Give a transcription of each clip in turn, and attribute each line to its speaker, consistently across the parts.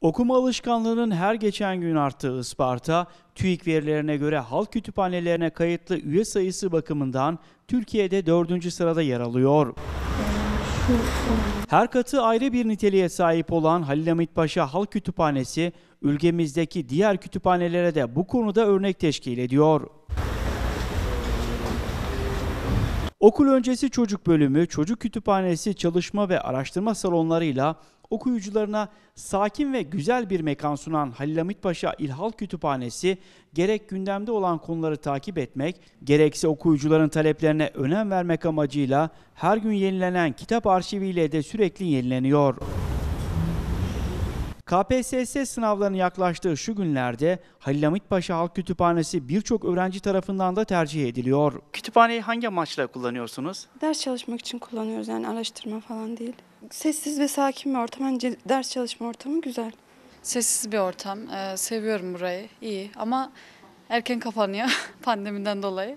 Speaker 1: Okuma alışkanlığının her geçen gün arttığı Isparta, TÜİK verilerine göre halk kütüphanelerine kayıtlı üye sayısı bakımından Türkiye'de dördüncü sırada yer alıyor. Her katı ayrı bir niteliğe sahip olan Halil Hamit Paşa Halk Kütüphanesi, ülkemizdeki diğer kütüphanelere de bu konuda örnek teşkil ediyor. Okul öncesi çocuk bölümü, çocuk kütüphanesi, çalışma ve araştırma salonlarıyla okuyucularına sakin ve güzel bir mekan sunan Halil Hamit Paşa İlhal Kütüphanesi gerek gündemde olan konuları takip etmek, gerekse okuyucuların taleplerine önem vermek amacıyla her gün yenilenen kitap arşiviyle de sürekli yenileniyor. KPSS sınavlarının yaklaştığı şu günlerde Halil Hamit Paşa Halk Kütüphanesi birçok öğrenci tarafından da tercih ediliyor. Kütüphaneyi hangi amaçla kullanıyorsunuz? Ders çalışmak için kullanıyoruz yani araştırma falan değil sessiz ve sakin bir ortam. Bence hani ders çalışma ortamı güzel. Sessiz bir ortam. Ee, seviyorum burayı. İyi ama erken kapanıyor pandemiden dolayı.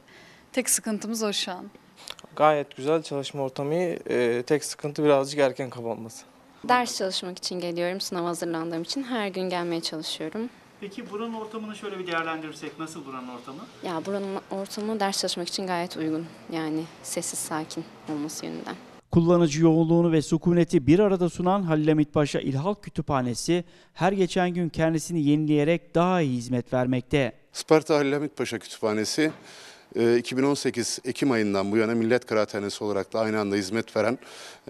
Speaker 1: Tek sıkıntımız o şu an. Gayet güzel çalışma ortamı. Ee, tek sıkıntı birazcık erken kapanması.
Speaker 2: Ders çalışmak için geliyorum. Sınav hazırlandığım için her gün gelmeye çalışıyorum.
Speaker 1: Peki buranın ortamını şöyle bir değerlendirirsek nasıl buranın ortamı?
Speaker 2: Ya buranın ortamı ders çalışmak için gayet uygun. Yani sessiz sakin olması yönünden.
Speaker 1: Kullanıcı yoğunluğunu ve sükuneti bir arada sunan Halil Hamit Paşa İlhalk Kütüphanesi her geçen gün kendisini yenileyerek daha iyi hizmet vermekte.
Speaker 2: Sparta Halil Hamit Paşa Kütüphanesi 2018 ee, Ekim ayından bu yana Millet Kıraathanesi olarak da aynı anda hizmet veren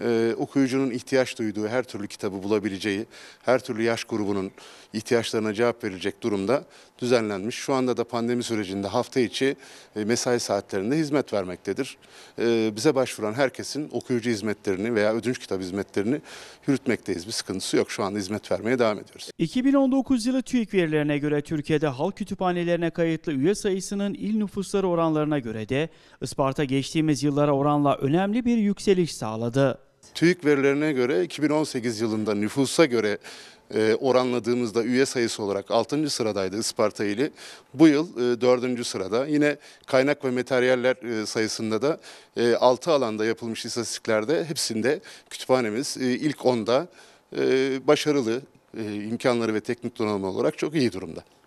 Speaker 2: e, okuyucunun ihtiyaç duyduğu her türlü kitabı bulabileceği, her türlü yaş grubunun ihtiyaçlarına cevap verilecek durumda düzenlenmiş. Şu anda da pandemi sürecinde hafta içi e, mesai saatlerinde hizmet vermektedir. E, bize başvuran herkesin okuyucu hizmetlerini veya ödünç kitap hizmetlerini yürütmekteyiz. Bir sıkıntısı yok. Şu anda hizmet vermeye devam ediyoruz.
Speaker 1: 2019 yılı TÜİK verilerine göre Türkiye'de halk kütüphanelerine kayıtlı üye sayısının il nüfusları oranı oranlarına göre de Isparta geçtiğimiz yıllara oranla önemli bir yükseliş sağladı.
Speaker 2: TÜİK verilerine göre 2018 yılında nüfusa göre e, oranladığımızda üye sayısı olarak 6. sıradaydı Isparta ili. Bu yıl e, 4. sırada. Yine kaynak ve materyaller e, sayısında da e, 6 alanda yapılmış istatistiklerde hepsinde kütüphanemiz e, ilk 10'da başarılı imkanları ve teknik donanım olarak çok iyi durumda.